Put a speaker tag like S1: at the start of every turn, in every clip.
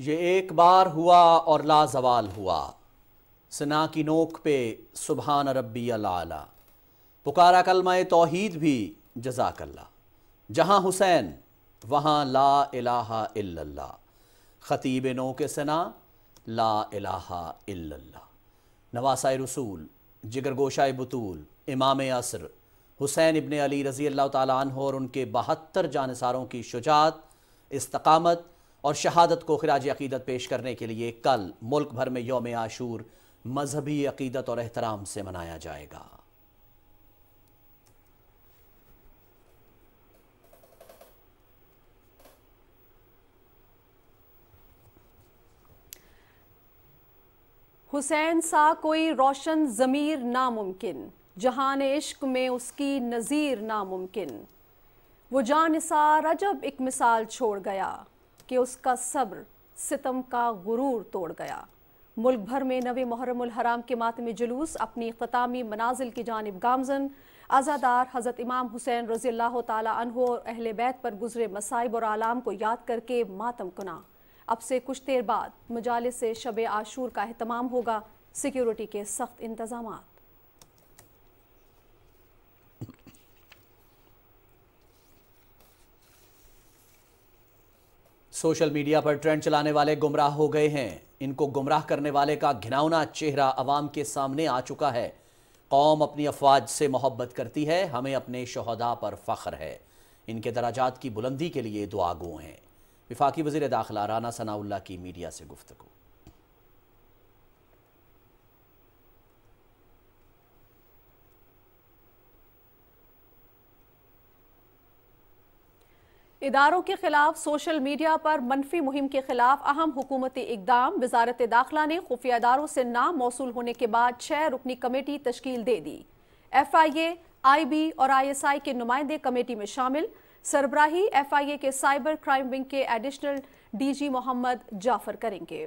S1: ये एक बार हुआ और लाजवाल हुआ सना की नोक पे सुबहान रबी अला पुकारा कलमा तोहीद भी जजाकल्ला जहाँ हुसैन वहाँ ला इलाहा इल्लल्ला ख़तीब नो के सना ला इलाहा इल्लल्ला नवासा रसूल जिगर गोशा बतूल इमाम असर हुसैन इबन अली रज़ी अल्लाह हो और उनके बहत्तर जानसारों की शुजात इस्तकामत और शहादत को खराज अकीदत पेश करने के लिए कल मुल्क भर में योम आशूर मजहबी अकीदत और एहतराम से मनाया जाएगा
S2: हुसैन सा कोई रोशन ज़मीर नामुमकिन जहान इश्क में उसकी नज़ीर नामुमकिन वो जानसार अजब एक मिसाल छोड़ गया कि उसका सब्र सितम का गुरूर तोड़ गया मुल्क भर में नवे मुहर्रम हराम के मातम जुलूस अपनी अख्तामी मनाजिल की जानब गामजन आज़ादार हज़रत इमाम हुसैन रज़ी अल्लाह तहो और अहल बैत पर गुजरे मसाइब और आलाम को याद करके मातम कुना अब से कुछ देर बाद मजालस से शब आशूर का अहतमाम होगा सिक्योरिटी के सख्त इंतजाम
S1: सोशल मीडिया पर ट्रेंड चलाने वाले गुमराह हो गए हैं इनको गुमराह करने वाले का घिनौना चेहरा अवाम के सामने आ चुका है कौम अपनी अफवाज से मोहब्बत करती है हमें अपने शहदा पर फ़ख्र है इनके दराजात की बुलंदी के लिए दुआगो हैं विफाकी वजीर दाखिला राना सनाउल्ला की मीडिया से गुफ्तु
S2: इदारों के खिलाफ सोशल मीडिया पर मनफी मुहिम के खिलाफ अहम हुकूमती इकदाम वजारत दाखिला ने खुफिया इदारों से नाम मौसू होने के बाद छह रुकनी कमेटी तश्कील दे दी F I A I B और आई एस आई के नुमाइंदे कमेटी में शामिल सरबराही एफ आई ए के साइबर क्राइम विंग के additional D G Mohammad Jafar करेंगे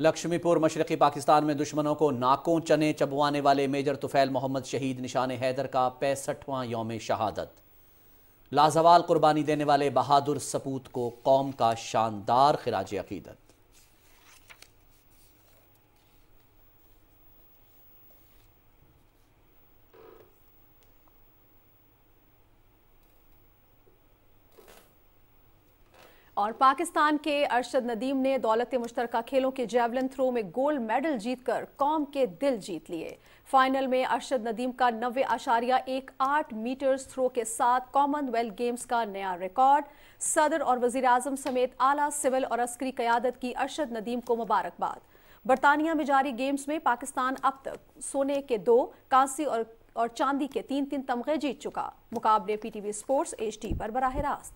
S1: लक्ष्मीपुर मशरकी पाकिस्तान में दुश्मनों को नाकों चने चबवाने वाले मेजर तुफैल मोहम्मद शहीद निशान हैदर का पैंसठवां योम शहादत लाजवाल कुर्बानी देने वाले बहादुर सपूत को कौम का शानदार खराज अकीदत
S2: और पाकिस्तान के अरशद नदीम ने दौलत मुश्तर खेलों के जेवलिन थ्रो में गोल्ड मेडल जीतकर कौम के दिल जीत लिए फाइनल में अरशद नदीम का नब्बे आशारिया एक आठ मीटर्स थ्रो के साथ कॉमनवेल्थ गेम्स का नया रिकॉर्ड सदर और वजीर अजम समेत आला सिविल और अस्करी क्यादत की अरशद नदीम को मुबारकबाद बरतानिया में जारी गेम्स में पाकिस्तान अब तक सोने के दो कांसी और और चांदी के तीन तीन तमगे जीत चुका मुकाबले पीटीवी स्पोर्ट्स एचडी पर बराह रास्त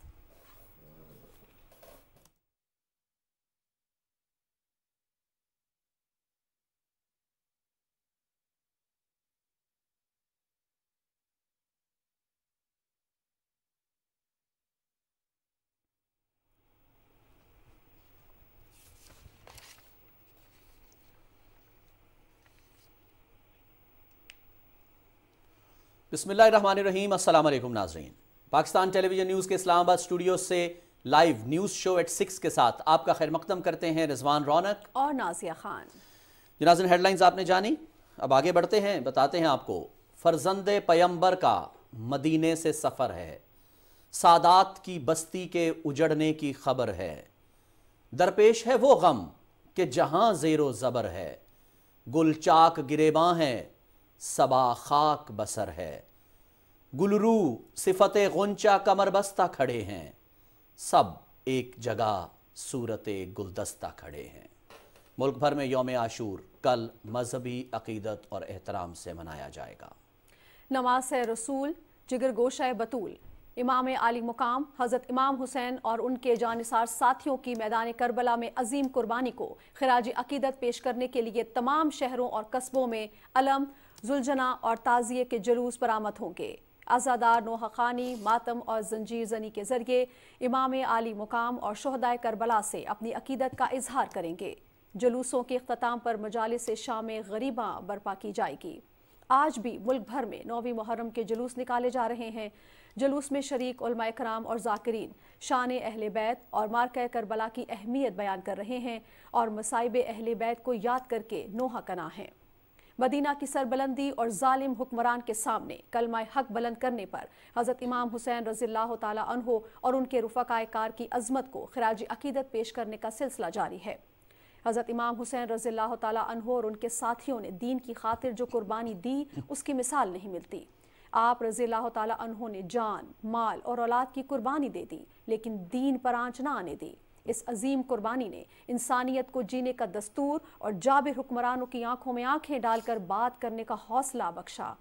S1: बिसमीम अल्लाम नाजरीन पाकिस्तान टेलीविज़न न्यूज़ के इस्लामाबाद स्टूडियो से live news show at six के साथ आपका खैर मकदम करते हैं रिजवान रौनक
S2: और नाजिया खान
S1: जनाजन हेडलाइंस आपने जानी अब आगे बढ़ते हैं बताते हैं आपको फरजंद पैम्बर का मदीने से सफ़र है सादात की बस्ती के उजड़ने की खबर है दरपेश है वो गम कि जहां जेरो ज़बर है गुलचाक गिरेबां हैं सबा खाक बसर है गुलरू सिफत गुंचा कमर बस्ता खड़े हैं सब एक जगह सूरत गुलदस्ता खड़े हैं मुल्क भर में योम आशूर कल मजहबी अकीदत और एहतराम से मनाया जाएगा
S2: नमाज रसूल जिगर गोशा बतूल इमाम आली मुकाम हज़रत इमाम हुसैन और उनके जानसार साथियों की मैदान करबला में अजीम कुर्बानी को खराज अकीदत पेश करने के लिए तमाम शहरों और कस्बों में अलम जुलझना और ताजिए के जुलूस बरामद होंगे आज़ादार नोह खानी मातम और जंजीर जनी के ज़रिए इमाम आली मुकाम और शहदाय करबला से अपनी अकीदत का इजहार करेंगे जुलूसों के अख्ताम पर मजालस शाम गरीबा बर्पा की जाएगी आज भी मुल्क भर में नौवीं मुहर्रम के जुलूस निकाले जा रहे हैं जुलूस में शरीक उलमा कराम और जाकरीन शान अहल बैत और मार्क करबला की अहमियत बयान कर रहे हैं और मसाइब अहल बैत को याद करके नोहा कना है मदीना की सरबलंदी और ालिम हुक्मरान के सामने कलमा हक बुलंद करने पर हज़रत इमाम हुसैन रजील्ला तहो और उनके रफ़ाय कार की अजमत को खराज अकीदत पेश करने का सिलसिला जारी है हज़रत इमाम हुसैन रजील्ला तहो और उनके साथियों ने दीन की खातिर जो कुर्बानी दी उसकी मिसाल नहीं मिलती आप रजील्ला तहों ने जान माल और औलाद की कुर्बानी दे दी लेकिन दीन पर आँच ना आने दी इस अजीम कुर्बानी ने इंसानियत को जीने का दस्तूर और जाबिर हुक्मरानों की आंखों में आंखें डालकर बात करने का हौसला बख्शा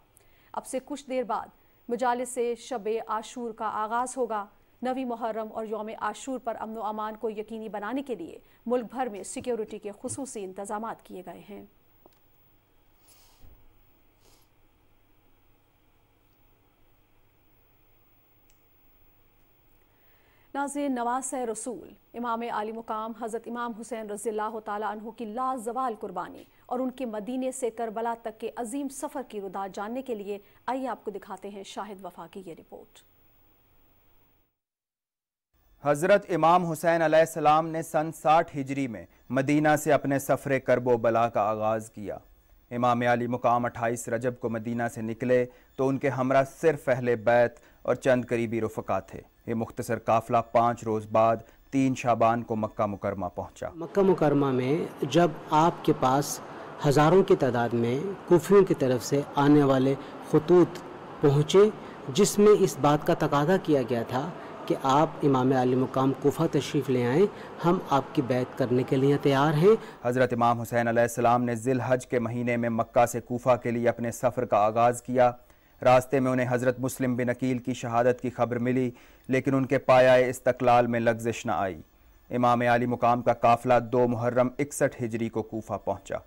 S2: अब से कुछ देर बाद मुजालिस से शब आशूर का आगाज़ होगा नवी मुहर्रम और योम आशूर पर अमन अमान को यकीनी बनाने के लिए मुल्क भर में सिक्योरिटी के खसूस इंतजाम किए गए हैं नाजिर नवास रसूल इमाम आली मुकाम हज़रत इमाम हुसैन रज़ील्ला तु की लाजवाल कुर्बानी और उनके मदीने से करबला तक के अजीम सफ़र की रुदा जानने के लिए आइए आपको दिखाते हैं शाहिद वफा की ये रिपोर्ट
S3: हज़रत इमाम हुसैन सलाम ने सन साठ हिजरी में मदीना से अपने सफ़र करबो बला का आगाज़ किया इमाम आली मुकाम अट्ठाईस रजब को मदीना से निकले तो उनके हमरा सिर्फ अहले बैत और चंद करीबी रफका थे ये मुख्तसर काफिला पाँच रोज़ बाद तीन शाबान को मक्का मुकरमा पहुँचा मक्का मुकरमा में जब आपके पास हज़ारों की तादाद में कुफियों की तरफ से आने वाले खतूत पहुँचे जिसमें इस बात का तकादा किया गया था कि आप इमाम आली मुकाम कोफ़ा तशरीफ़ ले आएँ हम आपकी बैत करने के लिए तैयार हैं हज़रत इमाम हुसैन आसमाम ने जिल हज के महीने में मक्का से कोफ़ा के लिए अपने सफ़र का आगाज़ किया रास्ते में उन्हें हज़रत मुस्लिम बिन अकील की शहादत की खबर मिली लेकिन उनके पायाए इस्तकलाल में लग्जिश न आई इमाम आली मुकाम का काफिला दो मुहर्रम इकसठ हिजरी को कोफा पहुँचा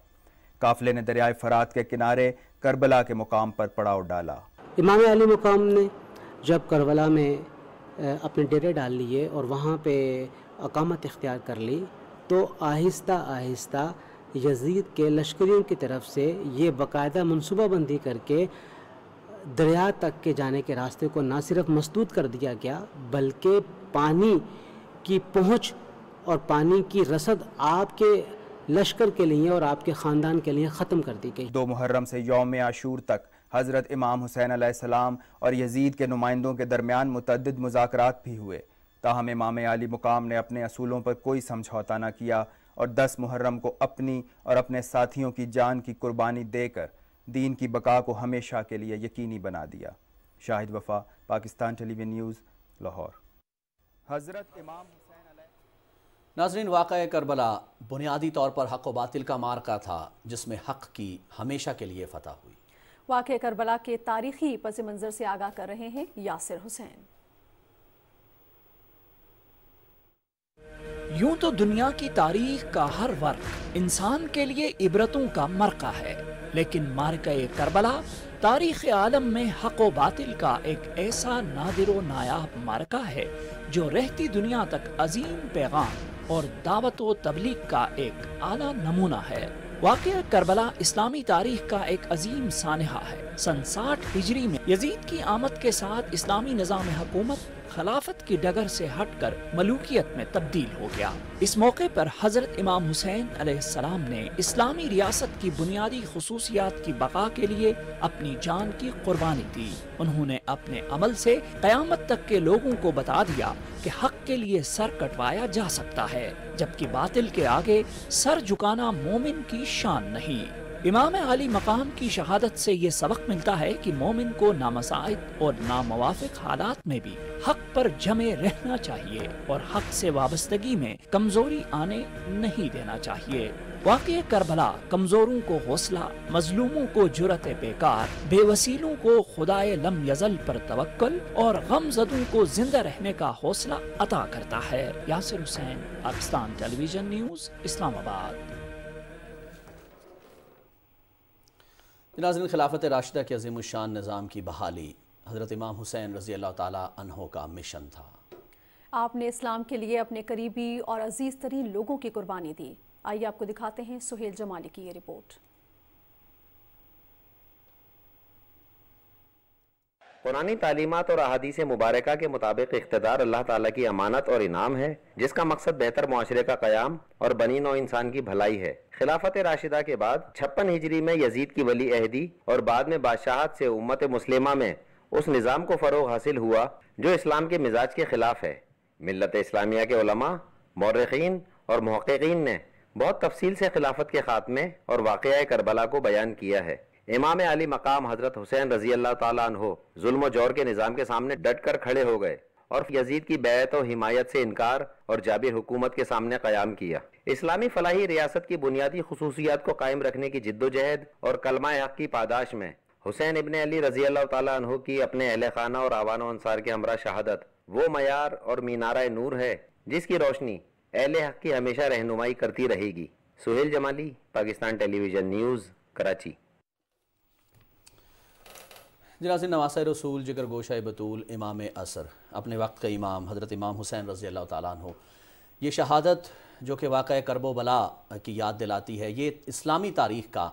S3: काफिले ने दरियाए फरात के किनारे करबला के मुकाम पर पड़ाव डाला इमाम अली मुकाम ने जब करबला में अपने डेरे डाल लिए और वहाँ पे अकामत इख्तियार कर ली तो आहिस्ता आहिस्ता यजीद के लश्करियों की तरफ से ये बाकायदा मनसूबाबंदी करके दरिया तक के जाने के रास्ते को ना सिर्फ मजबूत कर दिया गया बल्कि पानी की पहुंच और पानी की रसद आपके लश्कर के लिए और आपके ख़ानदान के लिए ख़त्म कर दी गई दो मुहर्रम से योम आशूर तक हज़रत इमाम हुसैन आसमाम और यजीद के नुमाइंदों के दरमियान मतद मुजाकर भी हुए ताहम इमाम अली मुकाम ने अपने असूलों पर कोई समझौता न किया और दस मुहर्रम को अपनी और अपने साथियों की जान की कुर्बानी देकर दीन की बका को हमेशा के लिए यकीनी बना दिया शाहिद वफा पाकिस्तान टेलीविजन न्यूज़ लाहौर हज़रत इमाम नाजरीन वाक़ करबला
S1: बुनियादी तौर पर हक व बातिल का मार्का था जिसमें हक की हमेशा के लिए फतह हुई
S2: वाक़ करबला के तारीखी पस मंज़र से आगाह कर रहे हैं यासिर हुसैन
S4: यूं तो दुनिया की तारीख का हर वर्क इंसान के लिए इबरतों का मरका है लेकिन मार्का करबला तारीख आलम में हक व बातिल का एक ऐसा नादिर व नायाब मार्का है जो रहती दुनिया तक अजीम पैगाम और दावत व तबलीग का एक आला नमूना है वाक़ करबला इस्लामी तारीख का एक अजीम सानहा है सन साठ हिजरी में यजीद की आमद के साथ इस्लामी निज़ाम हुकूमत खिलाफत की डगर से हटकर मलूकियत में तब्दील हो गया इस मौके पर हजरत इमाम हुसैन अलैहिस्सलाम ने इस्लामी रियासत की बुनियादी खसूसियात की बका के लिए अपनी जान की कुर्बानी दी उन्होंने अपने अमल से कयामत तक के लोगों को बता दिया कि हक के लिए सर कटवाया जा सकता है जबकि बातिल के आगे सर झुकाना मोमिन की शान नहीं इमाम अली मकाम की शहादत से ये सबक मिलता है कि मोमिन को नामसाइद और नामवाफ़ हालात में भी हक पर जमे रहना चाहिए और हक से वाबस्तगी में कमजोरी आने नहीं देना चाहिए वाक़ करबला कमज़ोरों को हौसला मजलूमों को जुरत बेकार बेवसीलों को खुदाए लम यजल पर तवक्ल और गमजदों को जिंदा रहने का हौसला अता करता है यासिर हुसैन पाकिस्तान टेलीविजन न्यूज़ इस्लामाबाद
S1: नाजन खिलाफत राशिदा के अजीम शान निज़ाम की बहाली हज़रत इमाम हुसैन रज़ी अल्लाह तहों का मिशन था
S2: आपने इस्लाम के लिए अपने करीबी और अजीज़ तरीन लोगों की कुर्बानी दी आइए आपको दिखाते हैं सुहेल जमाली की ये रिपोर्ट
S5: पुरानी तालीमत और अहादीस मुबारक के मुताबिक इकतदार अल्लाह ताला की अमानत और इनाम है जिसका मकसद बेहतर माशरे का क्याम और बनी नौ इंसान की भलाई है खिलाफत राशिदा के बाद छप्पन हिजरी में यजीद की वली अहदी और बाद में बादशाहत से उम्मत मुस्लिमा में उस निज़ाम को फ़रोग हासिल हुआ जो इस्लाम के मिजाज के ख़िलाफ़ है मिलत इस्लामिया के उलमा मौरखीन और महक्न ने बहुत तफसील से खिलाफत के ख़ात्मे और वाक़ करबला को बयान किया है इमाम अली मकाम हज़रत हुसैन रजी अल्लाह तुल्म जौर के निज़ाम के सामने डट कर खड़े हो गए और यजीद की बैत और हिमायत से इनकार और जाबिर हुकूमत के सामने क्याम किया इस्लामी फलाही रियासत की बुनियादी खसूसियात को कायम रखने की जिद्दोजहद और कलमा हक की पादाश में हुसैन इबन अली रजी अल्लाह की अपने अहल खाना और आवान अनसार के हमरा शहादत वो मैार और मीनारा नूर है जिसकी रोशनी अहल हक की हमेशा रहनुमाई करती रहेगी सुहेल जमाली पाकिस्तान टेलीविजन न्यूज़ कराची
S1: जनाज नवास रसूल जिगर गोशा बतूल इमाम असर अपने वक्त का इमाम हज़रत इमाम हुसैन रज़ी अल्लाह तु ये शहादत जो कि वाक़ करबो बला की याद दिलाती है ये इस्लामी तारीख़ का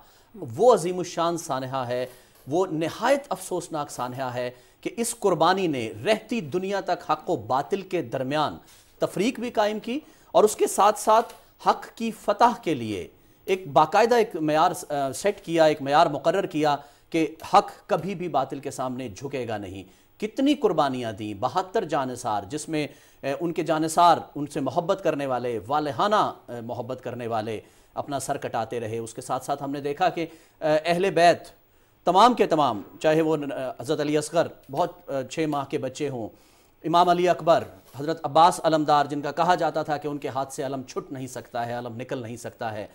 S1: वो अजीम शान सानहा है वो नहायत अफसोसनाक सानहा है कि इस कुर्बानी ने रहती दुनिया तक हक व बातिल के दरमियान तफरीक भी कायम की और उसके साथ साथ हक की फतह के लिए एक बाकायदा एक मैार सेट किया एक मैार मुकर किया कि हक कभी भी बातिल के सामने झुकेगा नहीं कितनी कुर्बानियाँ दी बहत्तर जानसार जिसमें उनके जानसार उनसे मोहब्बत करने वाले वालहाना मोहब्बत करने वाले अपना सर कटाते रहे उसके साथ साथ हमने देखा कि अहल बैत तमाम के तमाम चाहे वो हज़रत अली असगर बहुत छः माह के बच्चे हों इमाम अली अकबर हज़रत अब्बास अलमदार जिनका कहा जाता था कि उनके हाथ से अलम छुट नहीं सकता है अलम निकल नहीं सकता है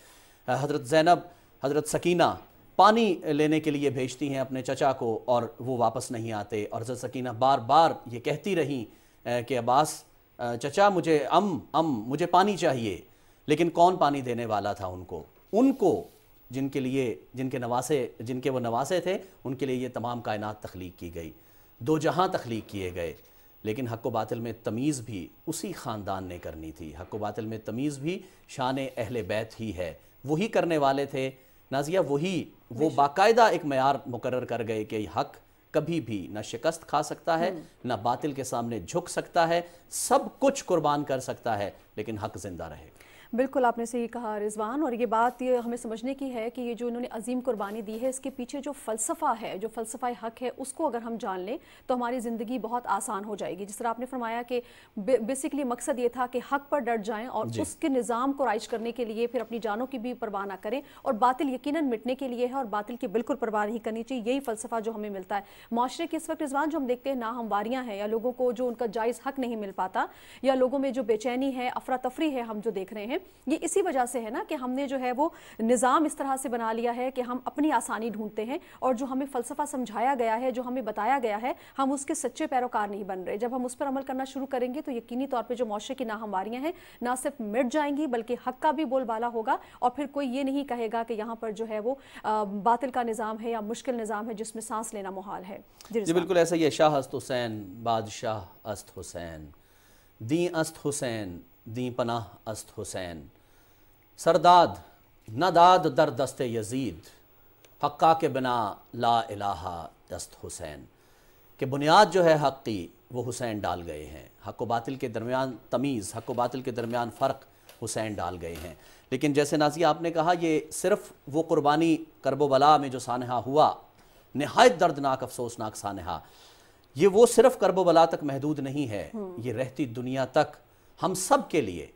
S1: हज़रत ज़ैनब हज़रत सकीना पानी लेने के लिए भेजती हैं अपने चचा को और वो वापस नहीं आते और हज़रत सकीना बार बार ये कहती रहीं कि अब्बास चचा मुझे अम अम मुझे पानी चाहिए लेकिन कौन पानी देने वाला था उनको उनको जिनके लिए जिनके नवासे जिनके वो नवासे थे उनके लिए ये तमाम कायनात तख्लीक की गई दो जहाँ तख्लीक किए गए लेकिन हक बातिल में तमीज़ भी उसी ख़ानदान ने करनी थी हक बातिल में तमीज़ भी शान अहल बैत ही है वही करने वाले थे नाजिया वही वो बाकायदा एक मैार मुकर कर गए कि हक कभी भी ना शिकस्त खा सकता है हम्म। ना बातिल के सामने झुक सकता है सब कुछ कुर्बान कर सकता है लेकिन हक जिंदा रहेगा
S2: बिल्कुल आपने सही कहा रिजवान और ये बात ये हमें समझने की है कि ये जो इन्होंने अजीम कुर्बानी दी है इसके पीछे जो फ़लसफ़ा है जो फ़लसफ़ा हक है उसको अगर हम जान लें तो हमारी ज़िंदगी बहुत आसान हो जाएगी जिस तरह आपने फरमाया कि बेसिकली मकसद ये था कि हक पर डट जाएँ और उसके निज़ाम को राइज करने के लिए फिर अपनी जानों की भी परवाह ना करें और बातिल यकीन मिटने के लिए है और बातिल की बिल्कुल परवाह नहीं करनी चाहिए यही फ़लसफ़ा जो हमें मिलता है माशरे के इस वक्त रिजवान जो हम देखते हैं नाहमवारियाँ हैं या लोगों को जो उनका जायज़ हक नहीं मिल पाता या लोगों में जो बेचैनी है अफरा तफरी है हम जो देख रहे हैं ये इसी वजह से है ना कि हमने जो है वो निज़ाम इस तरह से बना लिया है कि हम अपनी आसानी ढूंढते हैं और जो हमें फ़लसफ़ा समझाया गया है जो हमें बताया गया है हम उसके सच्चे पैरोकार नहीं बन रहे जब हम उस पर अमल करना शुरू करेंगे तो यकीनी तौर पर जो मौशे की नाहमारियाँ हैं ना सिर्फ मिट जाएंगी बल्कि हक का भी बोलबाला होगा और फिर कोई ये नहीं कहेगा कि यहाँ पर जो है वो बातिल का निज़ाम है या मुश्किल निज़ाम है जिसमें सांस लेना मुहाल है जी बिल्कुल
S1: ऐसा ही है शाह अस्त हुसैन बादशाह अस्त हुसैन दी अस्त हुसैन दी पनाह अस्त हुसैन सरदाद न दाद दर दस्त यजीद हक्का के बिना ला इलाहा दस्त हुसैन के बुनियाद जो है हक़ की वो हुसैन डाल गए हैं हक व बातिल के दरमियान तमीज़ हक व बातिल के दरमियान फ़र्क हुसैन डाल गए हैं लेकिन जैसे नाजी आपने कहा ये सिर्फ़ वो कुर्बानी करबोबला में जो सानहा हुआ नहायत दर्दनाक अफसोसनाक सानहा ये वो सिर्फ करबोबला तक महदूद नहीं है हम्म। ये रहती दुनिया तक हम सब के लिए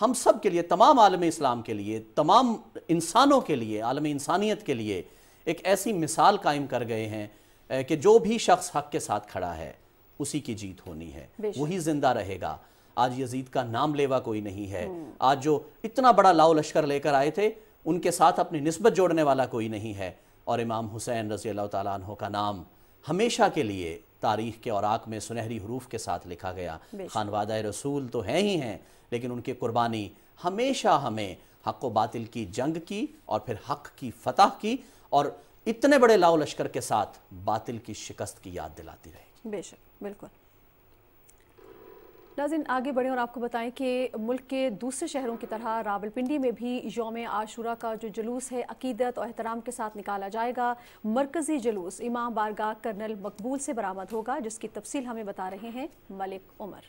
S1: हम सब के लिए तमाम आलम इस्लाम के लिए तमाम इंसानों के लिए आलम इंसानियत के लिए एक ऐसी मिसाल कायम कर गए हैं कि जो भी शख्स हक के साथ खड़ा है उसी की जीत होनी है वही जिंदा रहेगा आज यजीद का नाम लेवा कोई नहीं है हम्म। आज जो इतना बड़ा लाओ लश्कर लेकर आए थे उनके साथ अपनी नस्बत जोड़ने वाला कोई नहीं है और इमाम हुसैन रजी अल्लाह तु का नाम हमेशा के लिए तारीख़ के औरक में सुनहरी हरूफ के साथ लिखा गया वाद रसूल तो हैं ही हैं लेकिन उनकी कुर्बानी हमेशा हमें हक व बातिल की जंग की और फिर हक की फतह की और इतने बड़े लाओ लश्कर के साथ बातिल की शिकस्त की याद दिलाती रहेगी
S2: बेशक बिल्कुल नाजिन आगे बढ़ें और आपको बताएं कि मुल्क के दूसरे शहरों की तरह रावलपिंडी में भी योम आशूरा का जो जुलूस है अकीदत और अहतराम के साथ निकाला जाएगा मरकज़ी जुलूस इमाम बारगाह कर्नल मकबूल से बरामद होगा जिसकी तफसील हमें बता रहे हैं मलिक उमर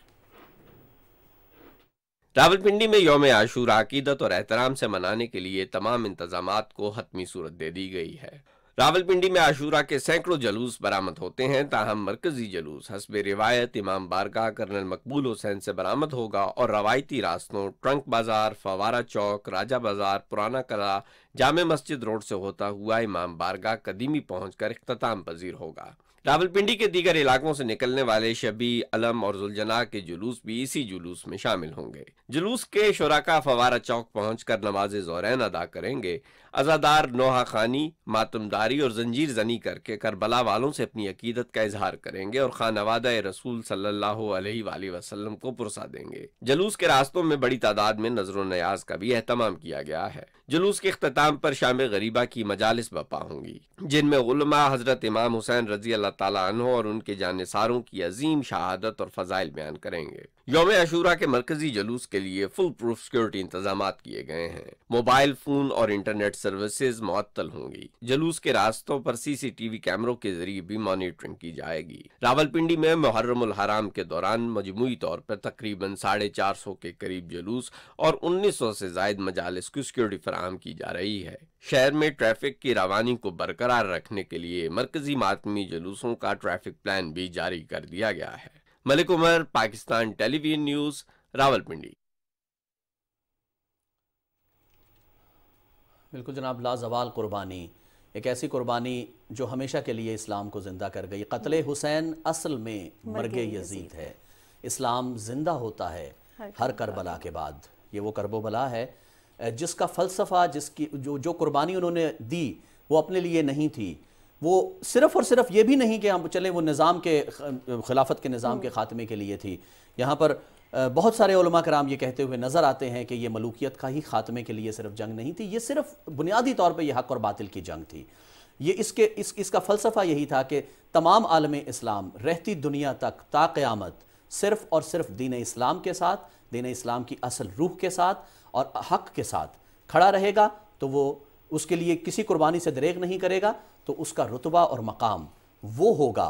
S6: रावलपिंडी में योम आशूरा अकीदत और एहतराम से मनाने के लिए तमाम इंतजाम को हतमी सूरत दे दी गई है रावलपिंडी में आशूरा के सैकड़ों जलूस बरामद होते हैं ताहम मरकजी जलूस हसब रिवायत इमाम बारगाह कर्नल मकबूल हुसैन से बरामद होगा और रवायती रास्तों ट्रंक बाजार फवारा चौक राजा बाजार पुराना कला जाम मस्जिद रोड से होता हुआ इमाम बारगाह कदीमी पहुँच कर अख्ताम पजीर होगा रावलपिंडी के दीगर इलाकों से निकलने वाले शबी अलम और जुलजना के जुलूस भी इसी जुलूस में शामिल होंगे जुलूस के शुरा फवारा चौक पहुंचकर नमाज जोरैन अदा करेंगे अजादार नोहा खानी मातमदारी और जंजीर जनी करके करबला वालों से अपनी अकीदत का इजहार करेंगे और खानवाद रसूल सल्लल्लाहु अलैहि को पुरसा देंगे जलूस के रास्तों में बड़ी तादाद में नजर न्याज का भी अहतमाम किया गया है जुलूस के अख्ताम पर शाम गरीबा की मजालस बपा होंगी जिनमें उलमा हजरत इमाम हुसैन रजी अल्लाह तहों और उनके जानसारों की अजीम शहादत और फजाइल बयान करेंगे योम अशूरा के मरकजी जलूस के लिए फुल प्रूफ सिक्योरिटी इंतजाम किए गए हैं मोबाइल फोन और इंटरनेट सर्विसेज मअतल होंगी जुलूस के रास्तों पर सीसीटीवी कैमरों के जरिए भी मॉनिटरिंग की जाएगी रावलपिंडी में मुहर्रम हराम के दौरान मजमू तौर पर तकरीबन साढ़े चार सौ के करीब जुलूस और उन्नीस सौ से जायद मजालस की सिक्योरिटी फराहम की जा रही है शहर में ट्रैफिक की रवानी को बरकरार रखने के लिए मरकजी मातमी जुलूसों का ट्रैफिक प्लान भी जारी कर दिया गया है मलिक उमर पाकिस्तान टेलीविजन न्यूज रावलपिंडी
S1: बिल्कुल जनाब लाजवाल कुर्बानी एक ऐसी कुर्बानी जो हमेशा के लिए इस्लाम को ज़िंदा कर गई कत्ल हम्म। हुसैन असल में मर्ग यजीद है इस्लाम ज़िंदा होता है हर करबला के बाद ये वो करबोबला है जिसका फ़लसफ़ा जिसकी जो जो कुर्बानी उन्होंने दी वो अपने लिए नहीं थी वो सिर्फ़ और सिर्फ ये भी नहीं कि हम चले वो निज़ाम के खिलाफत के निज़ाम के हम्म। ख़ात्मे के लिए थी यहाँ पर बहुत सारे कराम ये कहते हुए नज़र आते हैं कि ये मलूकियत का ही खात्मे के लिए सिर्फ जंग नहीं थी ये सिर्फ बुनियादी तौर पर यह हक और बातिल की जंग थी ये इसके इस इसका फ़लसफ़ा यही था कि तमाम आलम इस्लाम रहती दुनिया तक ताक़यामत सिर्फ़ और सिर्फ दीन इस्लाम के साथ दीन इस्लाम की असल रूह के साथ और हक के साथ खड़ा रहेगा तो वो उसके लिए किसी कुर्बानी से दरेग नहीं करेगा तो उसका रुतबा और मकाम वो होगा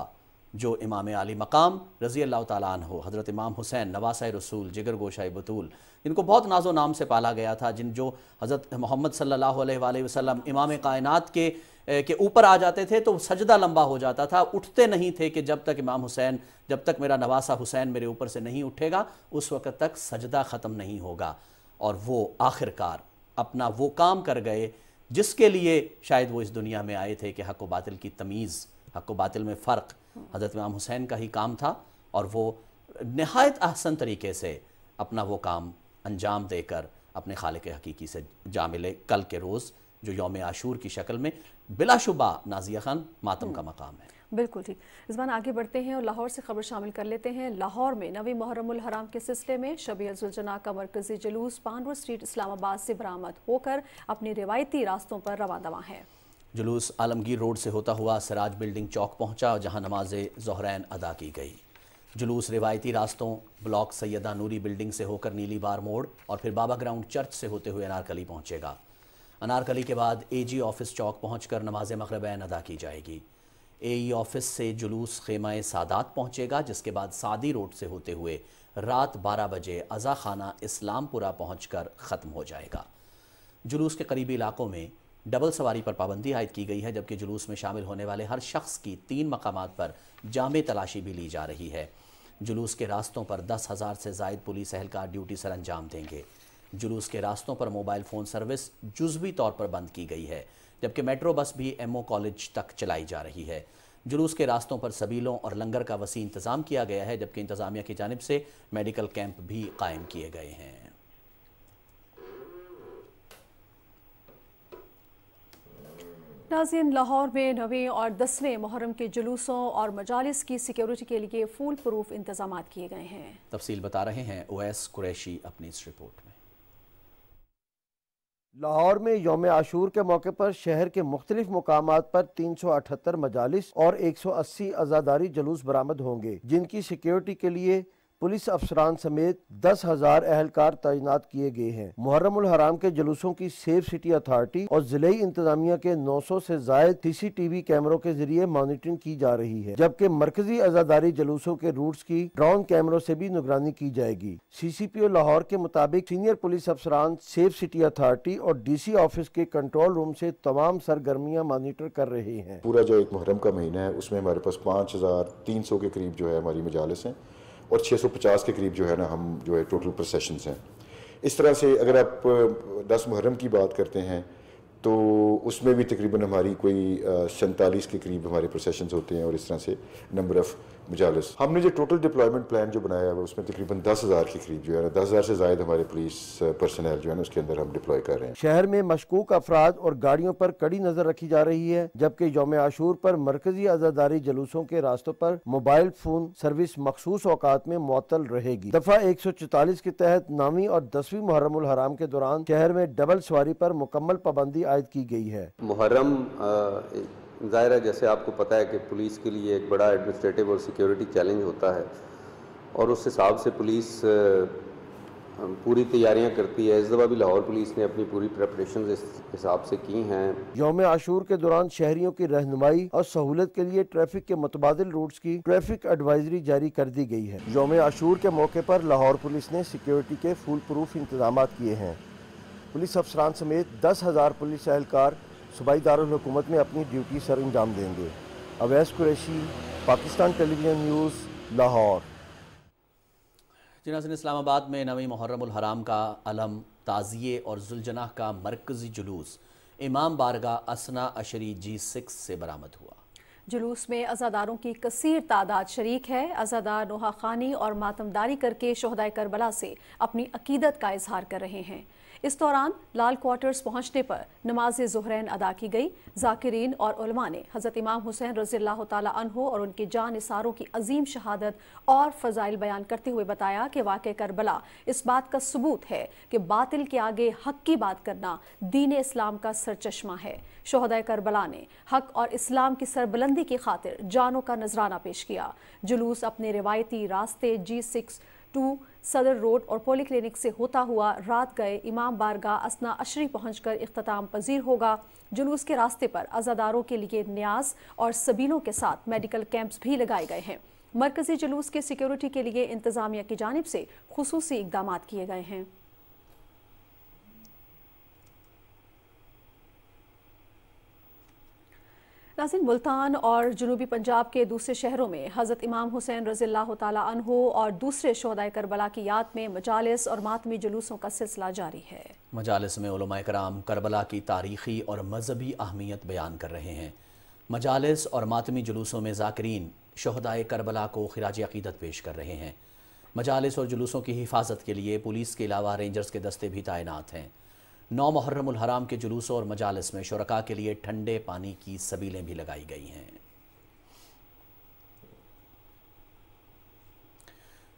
S1: जो इमाम आली मकाम रज़ी अल्लाह तालन हो हज़रत इमाम हुसैन नवासा रसूल जिगर गोशा बतूल इनको बहुत नाजो नाम से पाला गया था जिन जो हज़रत मोहम्मद सल्ला वसम इमाम कायनात के के ऊपर आ जाते थे तो सजदा लंबा हो जाता था उठते नहीं थे कि जब तक इमाम हुसैन जब तक मेरा नवासा हुसैन मेरे ऊपर से नहीं उठेगा उस वक़्त तक सजदा ख़त्म नहीं होगा और वो आखिरकार अपना वो काम कर गए जिसके लिए शायद वो इस दुनिया में आए थे कि हक व बातिल की तमीज़ हक व बातिल में फ़र्क़ हज़रत इमाम हुसैन का ही काम था और वो नहायत आसन तरीके से अपना वो काम अंजाम देकर अपने खाल के हकीकी से जा मिले कल के रोज़ जो योम आशूर की शक्ल में बिलाशुबा नाजिया खान मातम का
S2: हम्म। मकाम है बिल्कुल ठीक इस बार आगे बढ़ते हैं और लाहौर से खबर शामिल कर लेते हैं लाहौर में नवी मुहरमुल हराम के सिलसिले में शबी अजुलजना का मरकजी जुलूस पानवर स्ट्रीट इस्लामाबाद से बरामद होकर अपने रिवायती रास्तों पर रवा दवा है
S1: जुलूस आलमगीर रोड से होता हुआ सराज बिल्डिंग चौक पहुंचा जहां नमाज जहरैन अदा की गई जुलूस रिवायती रास्तों ब्लॉक सैदा नूरी बिल्डिंग से होकर नीली बार मोड़ और फिर बाबा ग्राउंड चर्च से होते हुए अनारकली पहुंचेगा अनारकली के बाद एजी ऑफिस चौक पहुंचकर नमाज मगरबैन अदा की जाएगी एई e ऑफिस से जुलूस खेमा सादात पहुंचेगा जिसके बाद सादी रोड से होते हुए रात 12 बजे अजा खाना इस्लामपुरा पहुँच ख़त्म हो जाएगा जुलूस के करीबी इलाकों में डबल सवारी पर पाबंदी आयद की गई है जबकि जुलूस में शामिल होने वाले हर शख्स की तीन मकाम पर जाम तलाशी भी ली जा रही है जुलूस के रास्तों पर दस हज़ार से जायद पुलिस एहलकार ड्यूटी सर अंजाम देंगे जुलूस के रास्तों पर मोबाइल फ़ोन सर्विस जुजवी तौर पर बंद की गई है जबकि मेट्रो बस भी ओ कॉलेज तक चलाई जा रही है जुलूस के रास्तों पर सबीलों और लंगर का वसी इंतज़ाम किया गया है जबकि इंतज़ामिया की जानब से मेडिकल कैंप भी कायम किए गए हैं
S2: नाजिन लाहौर में नवे और दसवें मुहर्रम के जुलूसों और मजालस की सिक्योरिटी के लिए फूल प्रूफ इंतजाम किए गए हैं
S1: तफसील बता रहे हैं ओएस कुरैशी अपनी इस रिपोर्ट में
S7: लाहौर में योम आशूर के मौके पर शहर के मुख्तलिफ मकाम पर तीन सौ अठहत्तर मजालस और एक सौ अस्सी आजादारी जुलूस बरामद होंगे जिनकी सिक्योरिटी के लिए पुलिस अफसरान समेत दस हजार एहलकार तैनात किए गए हैं मुहर्रम हराम के जुलूसों की सेफ सिटी अथॉरिटी और जिले इंतजामिया के नौ सौ ऐसी जायद सी टी वी कैमरों के जरिए मॉनिटरिंग की जा रही है जबकि मरकजी आजादारी जुलूसों के रूट की ड्रोन कैमरों ऐसी भी निगरानी की जाएगी सी सी पी ओ लाहौर के मुताबिक सीनियर पुलिस अफसरान सेफ सिटी अथॉरिटी और डी सी ऑफिस के कंट्रोल रूम ऐसी तमाम सरगर्मियाँ मॉनिटर कर रहे हैं
S8: पूरा जो एक मुहर्रम का
S1: महीना है उसमें हमारे पास पाँच हजार तीन सौ के करीब जो है हमारी मजालस है और 650 के
S8: करीब जो है ना हम जो है टोटल प्रोसेशंस हैं इस तरह से अगर आप दस मुहर्रम की बात करते हैं तो उसमें भी तकरीबन हमारी कोई सैंतालीस के करीब हमारे प्रोसेशंस होते हैं और इस तरह से नंबर ऑफ़ मजालस हमने जो टोटल डिप्लॉयमेंट प्लान जो बनाया है उसमें तकरीबन दस हज़ार के करीब जो है ना दस हज़ार से ज्यादा हमारे पुलिस पर्सनल uh, जो है ना उसके अंदर हम डिप्लॉय कर रहे हैं शहर
S7: में मशकूक अफराद और गाड़ियों पर कड़ी नज़र रखी जा रही है जबकि योम आशूर पर मरकजी आज़ादारी जलूसों के रास्तों पर मोबाइल फ़ोन सर्विस मखसूस अवकात में मअतल रहेगी दफ़ा एक सौ चौतालीस के तहत नामी और दसवीं मुहर्रम हराम के दौरान शहर में डबल सवारी पर मुकम्मल पाबंदी आयद की गई है
S6: मुहर्रम uh, ज़ाहिर है जैसे आपको पता है कि पुलिस के लिए एक बड़ा एडमिनिस्ट्रेटिव और सिक्योरिटी चैलेंज होता है और उस हिसाब से पुलिस पूरी तैयारियां करती है इस दफ़ा भी लाहौर पुलिस ने अपनी पूरी प्रेपरेशन इस हिसाब से की हैं
S7: योम आशूर के दौरान शहरियों की रहनुमाई और सहूलत के लिए ट्रैफिक के मुतबादल रूट्स की ट्रैफिक एडवाइजरी जारी कर दी गई है योम आशूर के मौके पर लाहौर पुलिस ने सिक्योरिटी के फुल प्रूफ इंतजाम किए हैं पुलिस अफसरान समेत दस हज़ार पुलिस एहलकार सूबाई दारकूमत में अपनी ड्यूटी सर अंजाम देंगे अवैस कुरैशी पाकिस्तान टेलीविज़न न्यूज़ लाहौर
S1: जनासन इस्लामाबाद में नवी मुहर्रम हराम का अलम ताज़िए और जुलजनाह का मरकज़ी जुलूस इमाम बारगा असना अशरी जी सिक्स से बरामद हुआ
S2: जुलूस में अजादारों की कसीर तादाद शरीक है अजादार नोहा खानी और मातमदारी करके शहदाय करबला से अपनी अकीदत का इजहार कर रहे हैं इस दौरान लाल क्वार्टर्स पहुंचने पर नमाज जहरैन अदा की गई जाकिरीन और ने हज़रत इमाम हुसैन रजील्ला तहो और उनके जान इसारों की अजीम शहादत और फ़जाइल बयान करते हुए बताया कि वाक़ करबला इस बात का सबूत है कि बातिल के आगे हक की बात करना दीन इस्लाम का सरचश्मा है शहदा करबला ने हक और इस्लाम की सरबलंदी की खातिर जानों का नजराना पेश किया जुलूस अपने रिवायती रास्ते G six two Saddar road और क्लिनिक से होता हुआ रात गए इमाम बारगाह असना अशरी पहुँच कर अख्ताम पजीर होगा जुलूस के रास्ते पर अजादारों के लिए न्यास और सबीलों के साथ मेडिकल कैंप्स भी लगाए गए हैं मरकजी जुलूस के सिक्योरिटी के लिए इंतजामिया की जानब से खसूसी इकदाम किए गए हैं नाजिन मुल्तान और जनूबी पंजाब के दूसरे शहरों में हज़रत इमाम हुसैन रज़ील्ला तहो और दूसरे शहदाय करबला की याद में मजालस और मातमी जुलूसों का सिलसिला जारी है
S1: मजालस में कराम करबला की तारीखी और मजहबी अहमियत बयान कर रहे हैं मजालस और मातमी जुलूसों में ज़ाकरीन शहदाय करबला को खराज अकीदत पेश कर रहे हैं मजालस और जुलूसों की हिफाजत के लिए पुलिस के अलावा रेंजर्स के दस्ते भी तैनात हैं नौ मुहर्रमुल हराम के जुलूसों और मजालस में शुरका के लिए ठंडे पानी की सबीलें भी लगाई गई हैं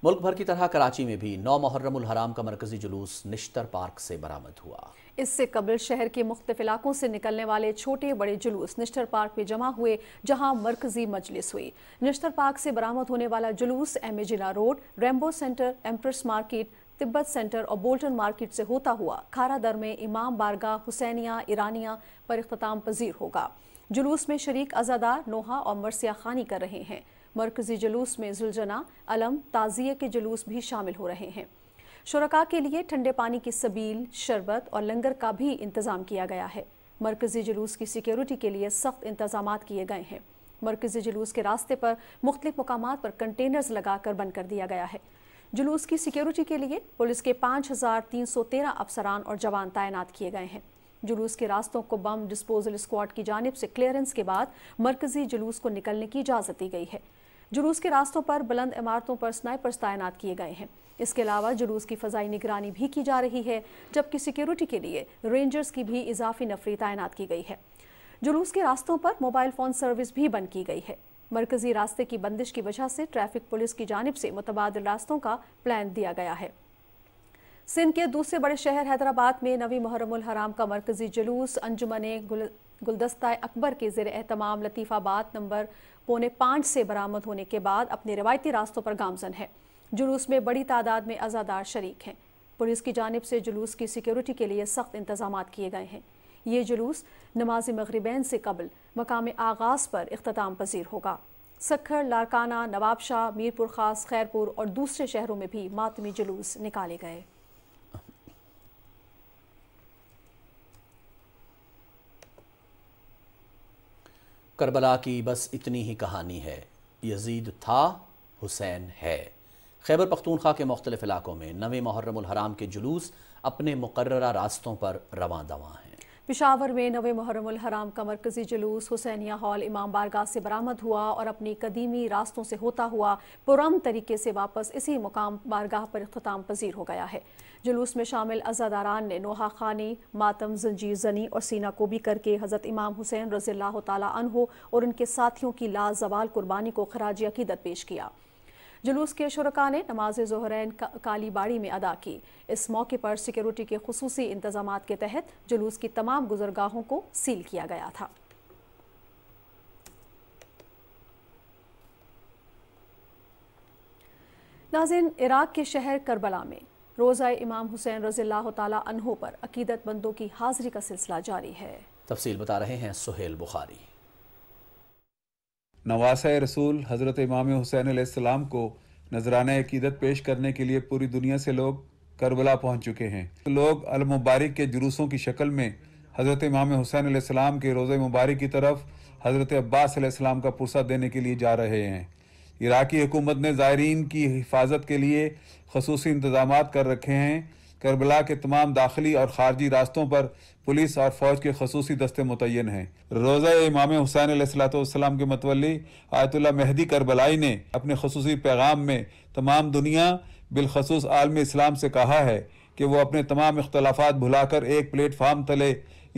S1: मुल्क भर की तरह कराची में भी नौ मुहर्रमुल हराम का मरकजी जुलूस निश्तर पार्क से बरामद हुआ
S2: इससे कबल शहर के मुख्तफ इलाकों से निकलने वाले छोटे बड़े जुलूस निश्तर पार्क में जमा हुए जहां मरकजी मजलिस हुई निश्तर पार्क से बरामद होने वाला जुलूस M A Jinnah road Rambo centre Empress market Tibet centre और बोल्टन मार्केट से होता हुआ खारा दर में इमाम बारगा हुसैनिया ईरानिया पर अख्ताम पजीर होगा जुलूस में शरीक अजादार नोहा और मरसिया खानी कर रहे हैं मरकजी जुलूस में जुलजना अलम ताज़िए के जुलूस भी शामिल हो रहे हैं शुरा के लिए ठंडे पानी की सबील शरबत और लंगर का भी इंतज़ाम किया गया है मरकज़ी जुलूस की सिक्योरिटी के लिए सख्त इंतजाम किए गए हैं मरकज़ी जुलूस के रास्ते पर मुख्तलिफ मकाम पर कंटेनर्स लगाकर बंद कर दिया गया है जुलूस की सिक्योरिटी के लिए पुलिस के 5,313 अफसरान और जवान तैनात किए गए हैं जुलूस के रास्तों को बम डिस्पोजल स्क्वाड की जानब से क्लियरेंस के बाद मरकजी जुलूस को निकलने की इजाज़त दी गई है जुलूस के रास्तों पर बुलंद इमारतों पर स्नाइपर्स तैनात किए गए हैं इसके अलावा जुलूस की फजाई निगरानी भी की जा रही है जबकि सिक्योरिटी के लिए रेंजर्स की भी इजाफी नफरी तैनात की गई है जुलूस के रास्तों पर मोबाइल फ़ोन सर्विस भी बंद की गई है मरकजी रास्ते की बंदिश की वजह से ट्रैफिक पुलिस की जानब से मुतबाद रास्तों का प्लान दिया गया है सिंध के दूसरे बड़े शहर हैदराबाद में नवी मुहरम हराम का मरकजी जुलूस अंजुमन गुल गुलदस्ता अकबर के जेर अहतमाम लतीफ़ाबाद नंबर पौने पाँच से बरामद होने के बाद अपने रवायती रास्तों पर गामजन है जुलूस में बड़ी तादाद में अजादार शरीक हैं पुलिस की जानब से जुलूस की सिक्योरिटी के लिए सख्त इंतजाम किए गए हैं ये जुलूस नमाज मगरबैन से कबल मकाम आगाज़ पर अख्ताम पजीर होगा सखर लारकाना नवाबशाह मीरपुर ख़ास खैरपुर और दूसरे शहरों में भी मातमी जुलूस निकाले गए
S1: करबला की बस इतनी ही कहानी है यजीद था हुसैन है खैबर पख्तूनख्वा के मुख्तलिफ इलाकों में नवे मुहर्रम हराम के जुलूस अपने मुकर्रा रास्तों पर रवा दवा हैं
S2: पिशावर में नवे मुहर्रम हराम का मरकजी जुलूस हुसैनिया हॉल इमाम बारगाह से बरामद हुआ और अपनी कदीमी रास्तों से होता हुआ पुरम तरीके से वापस इसी मुकाम बारगाह पर अख्ताम पजीर हो गया है जुलूस में शामिल अजादारान ने नोहा खानी मातम जंजीर जनी और सीना को भी करके हज़रत इमाम हुसैन रजील्ला तन और उनके साथियों की लाजवाल कुर्बानी को खराज अकीदत पेश किया जुलूस के शुरा ने नमाज जहरैन का, काली बाड़ी में अदा की इस मौके पर सिक्योरिटी के खसूस इंतजाम के तहत जुलूस की तमाम गुजरगाहों को सील किया गया था नाजिन इराक के शहर करबला में रोज़ा इमाम हुसैन रजील्ला तहो पर अकीदतमंदों की हाजिरी का सिलसिला जारी है
S1: तफसील बता रहे हैं सुहेल बुखारी
S8: नवास रसूल हज़रत इमाम हुसैन को नजरान अकीदत पेश करने के लिए पूरी दुनिया से लोग करबला पहुंच चुके हैं लोग अलमुबारक के जुलूसों की शक्ल में हज़रत इमाम हुसैन के रोज़ मुबारक की तरफ हज़रत अब्बास का पुरसा देने के लिए जा रहे हैं इराकी हुकूमत ने ज़ायरीन की हिफाजत के लिए खसूस इंतजाम कर रखे हैं करबला के तमाम दाखिली और खारजी रास्तों पर पुलिस और फौज के खसूसी दस्ते मुतन हैं रोज़ा इमाम हुसैन सलाम के मतवली आयतुल्ला मेहदी करबलाई ने अपने खसूसी पैगाम में तमाम दुनिया बिलखसूस आलम इस्लाम से कहा है कि वह अपने तमाम इख्तलाफात भुलाकर एक प्लेटफार्म तले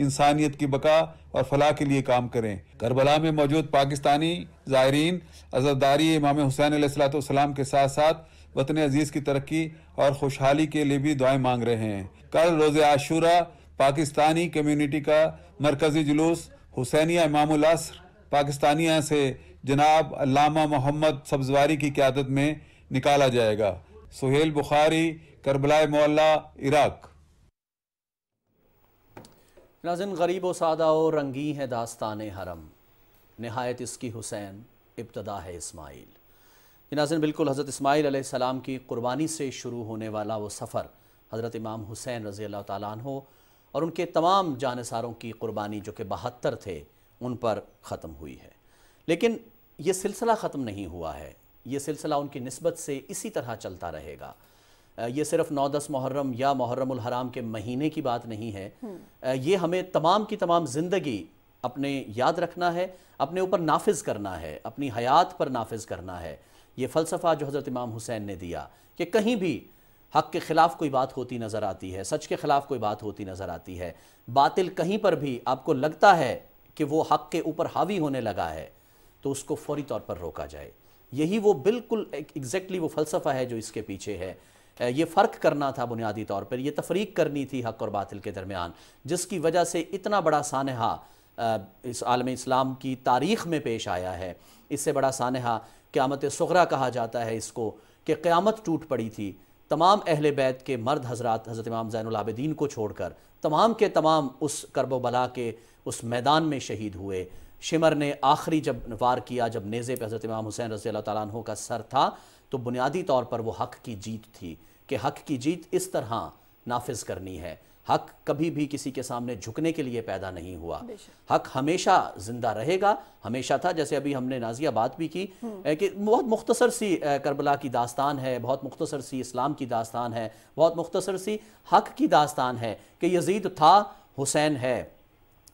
S8: इंसानियत की बका और फलाह के लिए काम करें करबला में मौजूद पाकिस्तानी ज़ायरीन अजरदारी इमाम हुसैन सलाम के साथ साथ वतन अजीज की तरक्की और खुशहाली के लिए भी दुआएं मांग रहे हैं कल रोज़ आशूरा पाकिस्तानी कम्युनिटी का मरकजी जुलूस हुसैनिया इमाम पाकिस्तानिया से जनाब अलामा मोहम्मद सब्जवारी की क्यादत में निकाला जाएगा सुहेल बुखारी करबलाए मोल्ला इराक़
S1: नाजिन गरीब व सादा और रंगी है दास्तान हरम नहायत इसकी हुसैन इब्तदा है इस्माइल नाजन बिल्कुल हज़रत इसमाईल आसमाम की क़ुरबानी से शुरू होने वाला वो सफ़र हज़रत इमाम हुसैन रज़ी अल्लाह तु और उनके तमाम जानसारों की क़ुरबानी जो कि बहत्तर थे उन पर ख़त्म हुई है लेकिन ये सिलसिला ख़त्म नहीं हुआ है ये सिलसिला उनकी नस्बत से इसी तरह चलता रहेगा ये सिर्फ नौ दस मुहर्रम या मुहर्रम हराम के महीने की बात नहीं है हम्म। ये हमें तमाम की तमाम ज़िंदगी अपने याद रखना है अपने ऊपर नाफिज करना है अपनी हयात पर नाफिज करना है ये फ़लसफ़ा जो हज़रत इमाम हुसैन ने दिया कि कहीं भी हक़ के ख़िलाफ़ कोई बात होती नज़र आती है सच के ख़िलाफ़ कोई बात होती नज़र आती है बातिल कहीं पर भी आपको लगता है कि वो हक़ के ऊपर हावी होने लगा है तो उसको फौरी तौर पर रोका जाए यही वो बिल्कुल एग्जैक्टली वो फ़लसफ़ा है जो इसके पीछे है ये फ़र्क करना था बुनियादी तौर पर यह तफरीक करनी थी हक़ और बातिल के दरमियान जिसकी वजह से इतना बड़ा सानहा इस आलम इस्लाम की तारीख़ में पेश आया है इससे बड़ा सानहा क़्यामत सगरा कहा जाता है इसको कि क़्यामत टूट पड़ी थी तमाम अहल बैत के मर्द हजरात हज़रत इमाम जैनदीन को छोड़कर तमाम के तमाम उस करबला के उस मैदान में शहीद हुए शिमर ने आखिरी जब वार किया जब नेज़े पर हज़रत इमाम हुसैन रजी तु का सर था तो बुनियादी तौर पर वो हक़ की जीत थी कि हक़ की जीत इस तरह नाफिज करनी है हक कभी भी किसी के सामने झुकने के लिए पैदा नहीं हुआ हक हमेशा जिंदा रहेगा हमेशा था जैसे अभी हमने नाजिया बात भी की हम्म। कि बहुत मुख्तसर सी करबला की दास्तान है बहुत मुख्तसर सी इस्लाम की दास्तान है बहुत मुख्तसर सी हक की दास्तान है कि यजीद था हुसैन है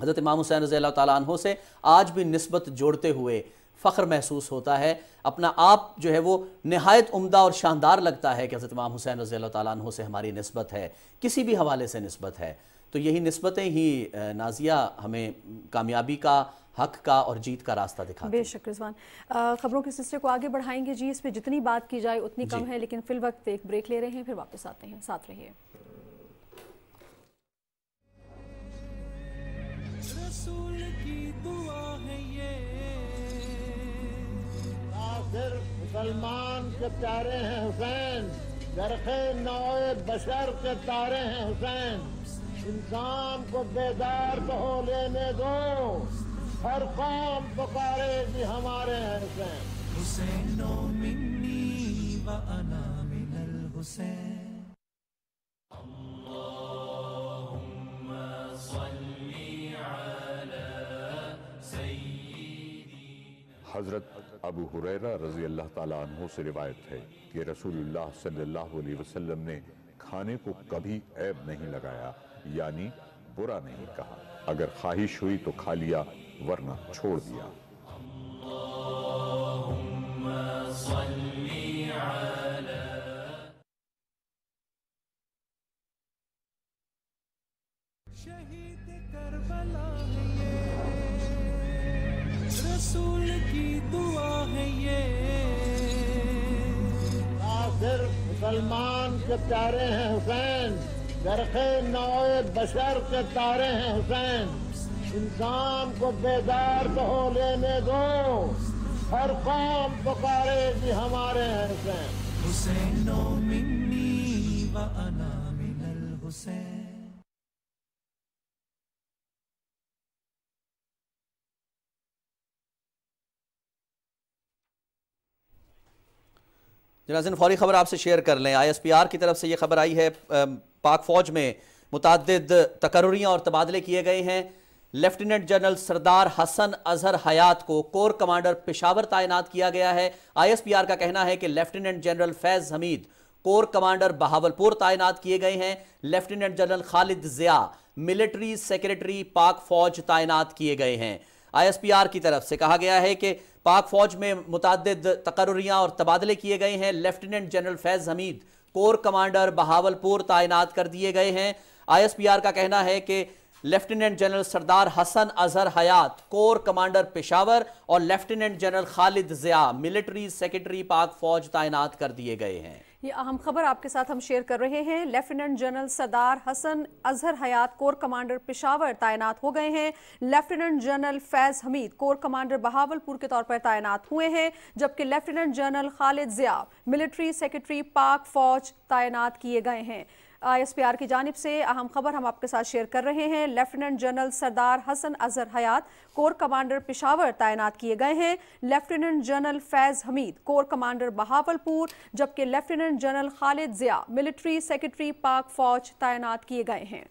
S1: हज़रत इमाम हुसैन रज़ी अल्लाह से आज भी नस्बत जोड़ते हुए फ़ख्र महसूस होता है अपना आप जो है वो नहायत उमदा और शानदार लगता है कि हज़रत इमाम हुसैन रज़ी तु से हमारी नस्बत है किसी भी हवाले से नस्बत है तो यही नस्बतें ही नाजिया हमें कामयाबी का हक का और जीत का रास्ता दिखा
S2: बेशक रिजवान ख़बरों के सिलसिले को आगे बढ़ाएंगे जी इस पर जितनी बात की जाए उतनी कम है लेकिन फिल वक्त एक ब्रेक ले रहे हैं फिर वापस आते हैं साथ रहिए
S9: सिर्फ मुसलमान के प्यारे हैं हुसैन दरखे नौए बशर के तारे हैं हुसैन इंसान को बेदार तो हो लेने दो हर काम पुकारे भी हमारे हैं हुसैन
S4: हुसैनो मिन्नी व अना मिनल हुसैन
S8: हजरत अबू हुरैरा रजी अल्लाह तहों से रिवायत है कि रसूलुल्लाह सल्लल्लाहु अलैहि वसल्लम ने खाने को कभी ऐब नहीं लगाया यानी बुरा नहीं कहा अगर ख्वाहिश हुई तो खा लिया वरना छोड़ दिया
S9: सलमान के प्यारे हैं हुसैन दरखे नौए बशर के तारे हैं हुसैन इंसान को बेदार तो हो लेने दो हर कौम भी हमारे हैं
S4: हुसैन हुसैन
S1: जनाजन फौरी खबर आपसे शेयर कर लें आईएसपीआर की तरफ से ये खबर आई है पाक फौज में मुतद तकर्रियाँ और तबादले किए गए हैं लेफ्टिनेंट जनरल सरदार हसन अजहर हयात को कोर कमांडर पेशावर तैनात किया गया है आईएसपीआर का कहना है कि lieutenant general Faiz Hameed corps commander Bahawalpur तैनात किए गए हैं lieutenant general Khalid Zia military secretary Pak फौज तैनात किए गए हैं आईएसपीआर की तरफ से कहा गया है कि पाक फौज में मुतद तकर्रियाँ और तबादले किए गए हैं lieutenant general Faiz Hameed corps commander Bahawalpur तैनात कर दिए गए हैं आईएसपीआर का कहना है कि lieutenant general Sardar Hasan Azhar Hayat corps commander Peshawar और lieutenant general Khalid Zia military secretary Pak फौज तैनात कर दिए गए हैं
S2: ये अहम खबर आपके साथ हम शेयर कर रहे हैं lieutenant general Sardar Hasan Azhar Hayat corps commander Peshawar तैनात हो गए हैं lieutenant general Faiz Hameed corps commander Bahawalpur के तौर पर तैनात हुए हैं जबकि lieutenant general Khalid Zia military secretary Pak फौज तैनात किए गए हैं आईएसपीआर की जानब से अहम खबर हम आपके साथ शेयर कर रहे हैं lieutenant general Sardar Hasan Azhar Hayat corps commander Peshawar तैनात किए गए हैं lieutenant general Faiz Hameed corps commander Bahawalpur जबकि lieutenant general Khalid Zia military secretary Pak फौज तैनात किए गए हैं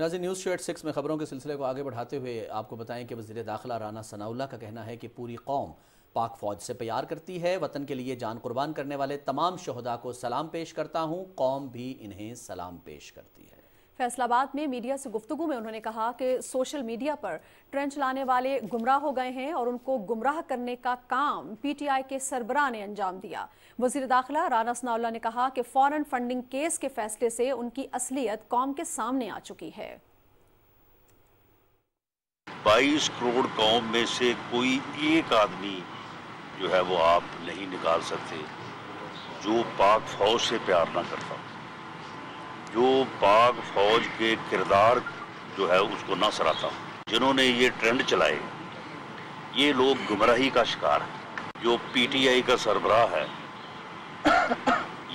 S1: नाजी न्यूज़ शेट सिक्स में खबरों के सिलसिले को आगे बढ़ाते हुए आपको बताएं कि वजीर दाखिला राना सनाउल्ला का कहना है कि पूरी कौम पाक फौज से प्यार करती है वतन के लिए जान कुर्बान करने वाले तमाम शहदा को सलाम पेश करता हूँ कौम भी इन्हें सलाम पेश करती है
S2: फैसलाबाद में मीडिया से गुफ्तु में उन्होंने कहा कि सोशल मीडिया पर ट्रेंड चलाने वाले गुमराह हो गए हैं और उनको गुमराह करने का काम पीटीआई के सरबराह ने अंजाम दिया वजीर दाखिला राना सनाउल्ला ने कहा कि फॉरन फंडिंग केस के फैसले से उनकी असलियत कौम के सामने आ चुकी है
S7: 22 करोड़ कौम में से कोई एक आदमी जो है वो आप नहीं निकाल सकते जो पाक फ़ौज से प्यार ना करता जो पाक फ़ौज के किरदार जो है उसको ना सराहता जिन्होंने ये ट्रेंड चलाए ये लोग गुमराही का शिकार है जो पीटीआई का सरबराह है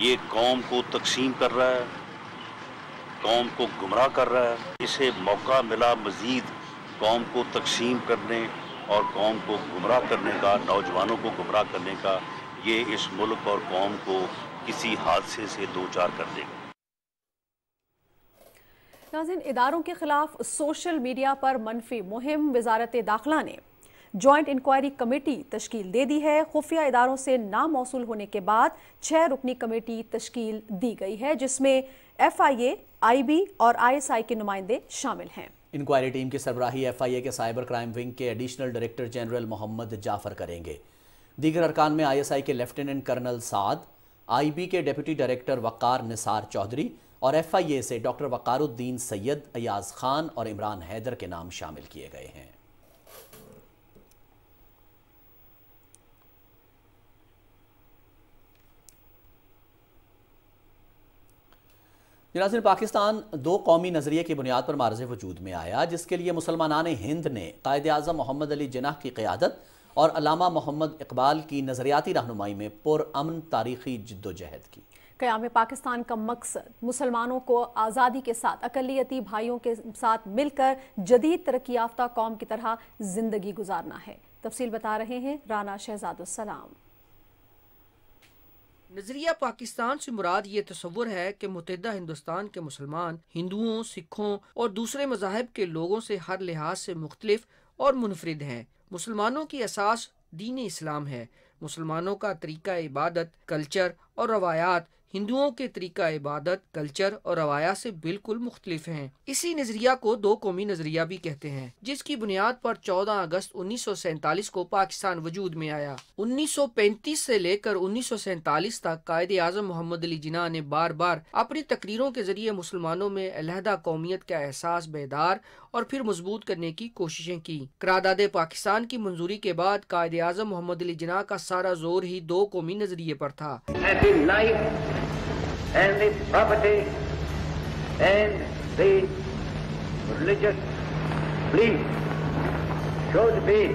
S7: ये कौम को तकसीम कर रहा है कौम को गुमराह कर रहा है इसे मौका मिला मज़ीद कौम को तकसीम करने और कौम को गुमराह करने का नौजवानों को गुमराह करने का ये इस मुल्क और कौम को किसी हादसे से दो चार कर देगा
S2: नाजिन इदारों के खिलाफ सोशल मीडिया पर मनफी मुहिम वजारत दाखिला ने जॉइंट इंक्वायरी कमेटी तश्कील दे दी है खुफिया इदारों से नाम मौसू होने के बाद छः रुकनी कमेटी तश्कील दी गई है जिसमें F I A I B और आई एस आई के नुमाइंदे शामिल हैं
S1: इंक्वायरी टीम की सरबराही एफआईए के साइबर क्राइम विंग के additional director general Mohammad Jafar करेंगे दीगर अरकान में आईएसआई के लेफ्टिनेंट कर्नल साद आईबी के डिप्टी डायरेक्टर वक़ार निसार चौधरी और एफआईए से डॉक्टर वक़ारुद्दीन सैयद अयाज खान और इमरान हैदर के नाम शामिल किए गए हैं जनासिन पाकिस्तान दो कौमी नज़रिए की बुनियाद पर मार्ज वजूद में आया जिसके लिए मुसलमान हिंद ने कायद अजम मोहम्मद अली जनाह की क़्यादत और अलामा मोहम्मद इकबाल की नज़रियाती रहनुमाई में पुरअमन तारीखी जद्दोजहद की
S2: क़्याम पाकिस्तान का मकसद मुसलमानों को आज़ादी के साथ अकलीती भाइयों के साथ मिलकर जदीद तरक्की याफ्ता कौम की तरह ज़िंदगी गुजारना है तफसील बता रहे हैं राना शहजाद
S10: नज़रिया पाकिस्तान से मुराद ये तस्वुर है कि मुतहदा हिंदुस्तान के मुसलमान हिंदुओं सिखों और दूसरे मजाहब के लोगों से हर लिहाज से मुख्तलिफ और मुनफरद हैं मुसलमानों की असास दीन इस्लाम है मुसलमानों का तरीका इबादत कल्चर और रवायात हिंदुओं के तरीका इबादत कल्चर और रवायात से बिल्कुल मुख्तलिफ हैं इसी नजरिया को दो कौमी नजरिया भी कहते हैं जिसकी बुनियाद पर 14 अगस्त उन्नीस सौ सैतालीस को पाकिस्तान वजूद में आया उन्नीस सौ पैंतीस से लेकर उन्नीस सौ सैतालीस तक कायद आजम मोहम्मद अली जिना ने बार बार अपनी तकरीरों के जरिए मुसलमानों में अलहदा कौमियत का एहसास बेदार और फिर मजबूत करने की कोशिशें की करारदाद पाकिस्तान की मंजूरी के बाद कायद आजम मोहम्मद अली जिना का सारा जोर ही दो कौमी नजरिए पर था and the property and the
S11: religious belief should be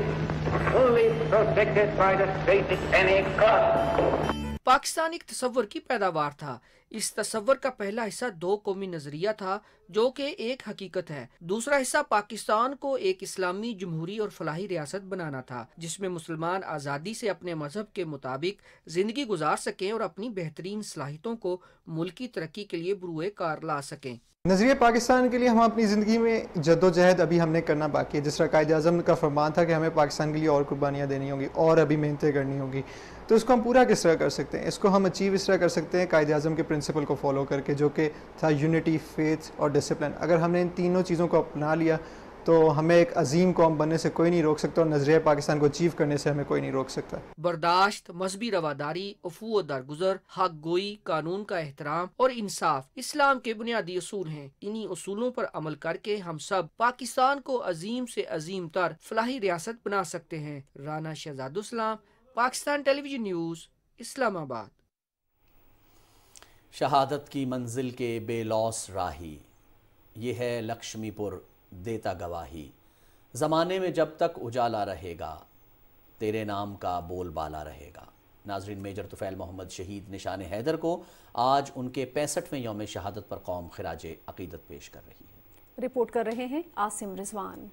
S11: fully
S10: protected by the state at any cost. Pakistan एक तस्वर की पैदावार था इस तस्वर का पहला हिस्सा दो कौमी नजरिया था जो कि एक हकीकत है दूसरा हिस्सा पाकिस्तान को एक इस्लामी जमहूरी और फलाही रियासत बनाना था जिसमें मुसलमान आज़ादी से अपने मजहब के मुताबिक ज़िंदगी गुजार सकें और अपनी बेहतरीन सलाहितों को मुल्की तरक्की के लिए बुरुए कार ला सकें
S9: नजरिया पाकिस्तान के लिए हम अपनी ज़िंदगी में जद्दोजहद अभी हमने करना बाकी है जिस तरह कायद अजम का फरमान था कि हमें पाकिस्तान के लिए और कुर्बानियाँ देनी होंगी और अभी मेहनतें करनी होगी तो इसको हम पूरा किस तरह कर सकते हैं इसको हम अचीव इस तरह कर सकते हैं कायद अजम के प्रिंसिपल को फॉलो करके जो कि था यूनिटी फेथ और डिसिप्लिन अगर हमने इन तीनों चीज़ों को अपना लिया तो हमें एक अजीम कौम बनने से कोई नहीं रोक सकता और नजरिया पाकिस्तान को अचीव करने से हमें
S4: कोई नहीं रोक सकता
S10: बर्दाश्त मजहबी रवादारी अफू दरगुजर हक गोई कानून का एहतराम और इंसाफ इस्लाम के बुनियादी असूल हैं इन्हीं असूलों पर अमल करके हम सब पाकिस्तान को अजीम से अजीम तर फलाही रियासत बना सकते हैं राना शहजाद पाकिस्तान टेलीविजन न्यूज़ इस्लामाबाद
S1: शहादत की मंजिल के बेलौस राही ये है लक्ष्मीपुर देता गवाही ज़माने में जब तक उजाला रहेगा तेरे नाम का बोलबाला रहेगा नाजरीन मेजर तुफ़ैल मोहम्मद शहीद निशान हैदर को आज उनके पैंसठवें योम शहादत पर कौम खराज अकीदत पेश कर रही है
S2: रिपोर्ट कर रहे हैं आसिम रिजवान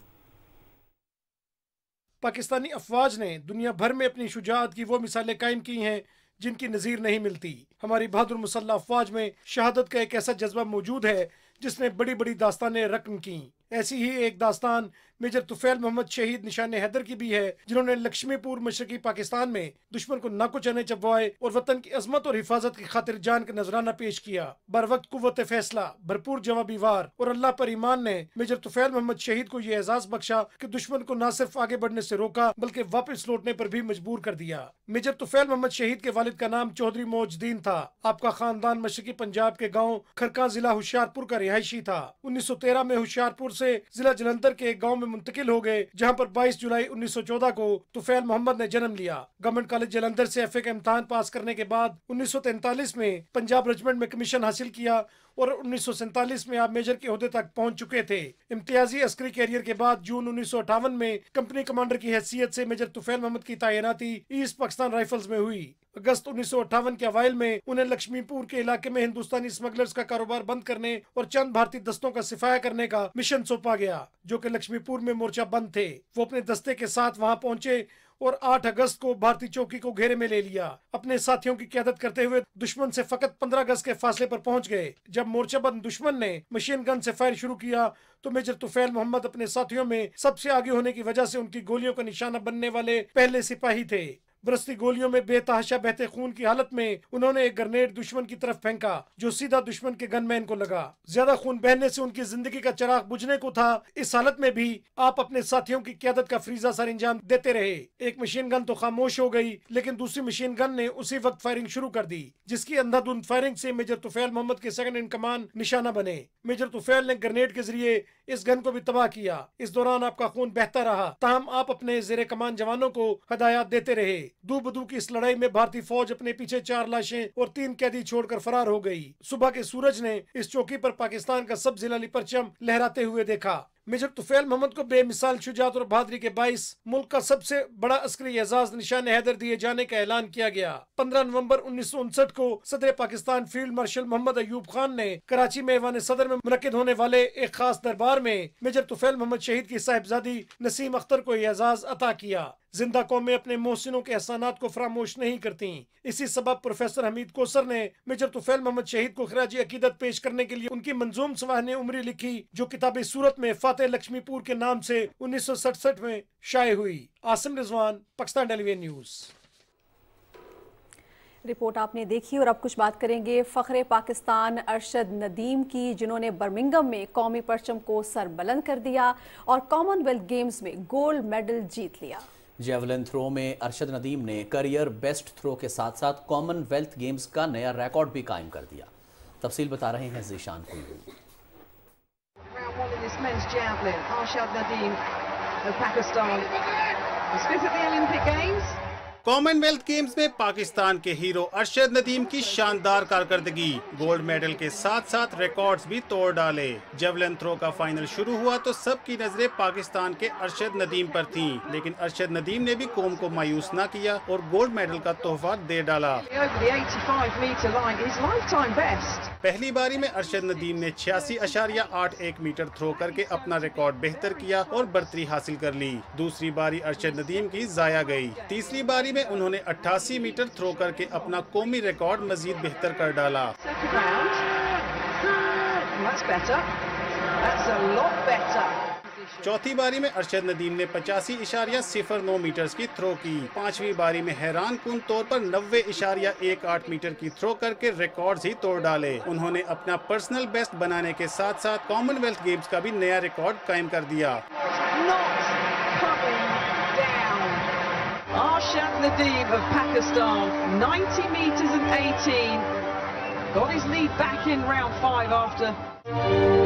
S9: पाकिस्तानी अफवाज ने दुनिया भर में अपनी शुजात की वो मिसालें कायम की हैं जिनकी नज़ीर नहीं मिलती हमारी बहादुर मुसल्ला अफवाज में शहादत का एक ऐसा जज्बा मौजूद है जिसने बड़ी बड़ी दास्तानें रकम की ऐसी ही एक दास्तान मेजर तुफैल मोहम्मद शहीद निशान हैदर की भी है जिन्होंने लक्ष्मीपुर मशरकी पाकिस्तान में दुश्मन को नाको चने चबवाए और वतन की अजमत और हिफाजत की खातिर जान का नजराना पेश किया बर वक्त कुत फैसला भरपूर जवाबी वार और अल्लाह पर ईमान ने मेजर तुफैल मोहम्मद शहीद को ये एजाज बख्शा की दुश्मन को न सिर्फ आगे बढ़ने ऐसी रोका बल्कि वापस लौटने आरोप भी मजबूर कर दिया मेजर तुफैल मोहम्मद शहीद के वालिद का नाम चौधरी मोजुद्दीन था आपका खानदान मशरकी पंजाब के गाँव खरका जिला होशियारपुर का रिहायशी था 1913 में होशियारपुर से जिला जलंधर के एक गांव में मुंतकिल हो गए जहां पर 22 जुलाई 1914 को तुफैल मोहम्मद ने जन्म लिया गवर्नमेंट कॉलेज जलंधर से एफ का इम्तहान पास करने के बाद उन्नीस में पंजाब रेजिमेंट में कमीशन हासिल किया और उन्नीस में आप मेजर के अहदे तक पहुंच चुके थे इम्तियाजी अस्करी कैरियर के बाद जून उन्नीस में कंपनी कमांडर की हैसियत से मेजर तुफैल मोहम्मद की तैनाती ईस्ट पाकिस्तान राइफल्स में हुई अगस्त उन्नीस के अवैल में उन्हें लक्ष्मीपुर के इलाके में हिंदुस्तानी स्मगलर्स का कारोबार बंद करने और चंद भारतीय दस्तों का सिफाया करने का मिशन सौंपा गया जो कि लक्ष्मीपुर में मोर्चा बंद थे वो अपने दस्ते के साथ वहाँ पहुँचे और 8 अगस्त को भारतीय चौकी को घेरे में ले लिया अपने साथियों की क्यादत करते हुए दुश्मन से फकत 15 अगस्त के फासले पर पहुंच गए जब मोर्चाबंद दुश्मन ने मशीन गन से फायर शुरू किया तो मेजर तुफैल मोहम्मद अपने साथियों में सबसे आगे होने की वजह से उनकी गोलियों का निशाना बनने वाले पहले सिपाही थे बरसती गोलियों में बेतहाशा बहते खून की हालत में उन्होंने एक ग्रनेड दुश्मन की तरफ फेंका जो सीधा दुश्मन के गनमैन को लगा ज्यादा खून बहने से उनकी जिंदगी का चराग बुझने को था इस हालत में भी आप अपने साथियों की क्यादत का फ्रीजा सर अंजाम देते रहे एक मशीन गन तो खामोश हो गई लेकिन दूसरी मशीन गन ने उसी वक्त फायरिंग शुरू कर दी जिसकी अंधाधुंध फायरिंग से मेजर तुफैल मोहम्मद के सेकंड इन कमान निशाना बने मेजर तुफैल ने ग्रनेड के जरिए इस गन को भी तबाह किया इस दौरान आपका खून बहता रहा तहम आप अपने जेर कमान जवानों को हदायत देते रहे दो बदू की इस लड़ाई में भारतीय फौज अपने पीछे चार लाशें और तीन कैदी छोड़कर फरार हो गयी सुबह के सूरज ने इस चौकी आरोप पाकिस्तान का सब जिला परचम लहराते हुए देखा मेजर तुफैल मोहम्मद को बेमिसाल शुजात और बहादरी के बाईस मुल्क का सबसे बड़ा अस्करी एजाज निशान हैदर दिए जाने का ऐलान किया गया पंद्रह नवंबर उन्नीस सौ उनसठ को सदर पाकिस्तान फील्ड मार्शल मोहम्मद अयूब खान ने कराची में ऐवान सदर में मुनद होने वाले एक खास दरबार में मेजर तुफैल मोहम्मद शहीद की साहिबजादी नसीम अख्तर को एजाज अता किया जिंदा कौमें अपने मोहसिनों के एहसान को फरामोश नहीं करती इसी सबब प्रोफेसर हमीद कोसर ने मेजर तुफैल मोहम्मद शहीद को खराज अकीदत पेश करने के लिए उनकी मंजूम ने उमरी लिखी जो किताबी सूरत में फातेह लक्ष्मीपुर के नाम से उन्नीस सौ सड़सठ में शाये हुई Asim Rizwan Pakistan television news
S2: report आपने देखी और अब कुछ बात करेंगे फखरे पाकिस्तान अरशद नदीम की जिन्होंने बर्मिंगम में कौमी परचम को सरबलंद कर दिया और कॉमनवेल्थ गेम्स में गोल्ड मेडल जीत लिया
S1: जेवलिन थ्रो में अरशद नदीम ने करियर बेस्ट थ्रो के साथ साथ कॉमनवेल्थ गेम्स का नया रिकॉर्ड भी कायम कर दिया तफसील बता रहे हैं जीशान कुल्लू
S11: कॉमनवेल्थ गेम्स में पाकिस्तान के हीरो अरशद नदीम की शानदार कारकर्दगी गोल्ड मेडल के साथ साथ रिकॉर्ड्स भी तोड़ डाले जेवलिन थ्रो का फाइनल शुरू हुआ तो सबकी नजरें पाकिस्तान के अरशद नदीम पर थीं, लेकिन अरशद नदीम ने भी कौम को मायूस न किया और गोल्ड मेडल का तोहफा दे डाला पहली बारी में अरशद नदीम ने छियासी अशारिया आठ एक मीटर थ्रो करके अपना रिकॉर्ड बेहतर किया और बर्तरी हासिल कर ली दूसरी बारी अरशद नदीम की जाया गयी तीसरी बारी फरवरी में उन्होंने 88 मीटर थ्रो करके अपना कौमी रिकॉर्ड मजीद बेहतर कर डाला चौथी बारी में अरशद नदीम ने पचासी इशारिया सिफर नौ मीटर की थ्रो की पांचवी बारी में हैरान कन तौर पर नब्बे इशारिया एक आठ मीटर की थ्रो करके रिकॉर्ड ही तोड़ डाले उन्होंने अपना पर्सनल बेस्ट बनाने के साथ साथ कॉमनवेल्थ गेम्स का भी नया रिकॉर्ड कायम कर दिया
S3: Nadeem of Pakistan, 90 metres and 18, got his lead back in round five after.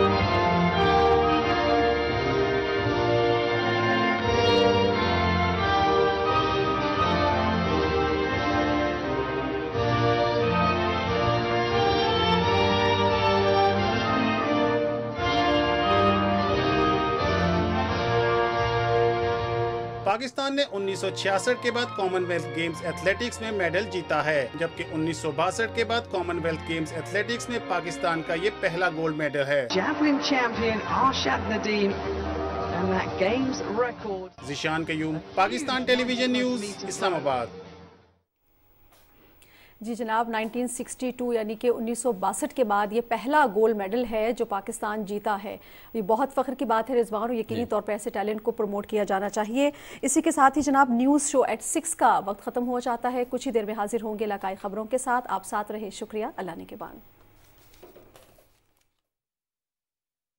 S11: Pakistan ने 1966 के बाद कॉमनवेल्थ गेम्स एथलेटिक्स में मेडल जीता है जबकि उन्नीस के बाद कॉमनवेल्थ गेम्स एथलेटिक्स में पाकिस्तान का ये पहला गोल्ड मेडल है जिशान कयूम पाकिस्तान टेलीविजन न्यूज इस्लामाबाद
S2: जी जनाब 1962 यानी कि उन्नीस के बाद ये पहला गोल्ड मेडल है जो पाकिस्तान जीता है ये बहुत फ़ख्र की बात है रिजवान और यकीनी तौर पर ऐसे टैलेंट को प्रमोट किया जाना चाहिए इसी के साथ ही जनाब न्यूज़ शो एट सिक्स का वक्त ख़त्म हो जाता है कुछ ही देर में हाजिर होंगे इलाकाई ख़बरों के साथ आप साथ रहे शुक्रिया अल्लाह ने के बाद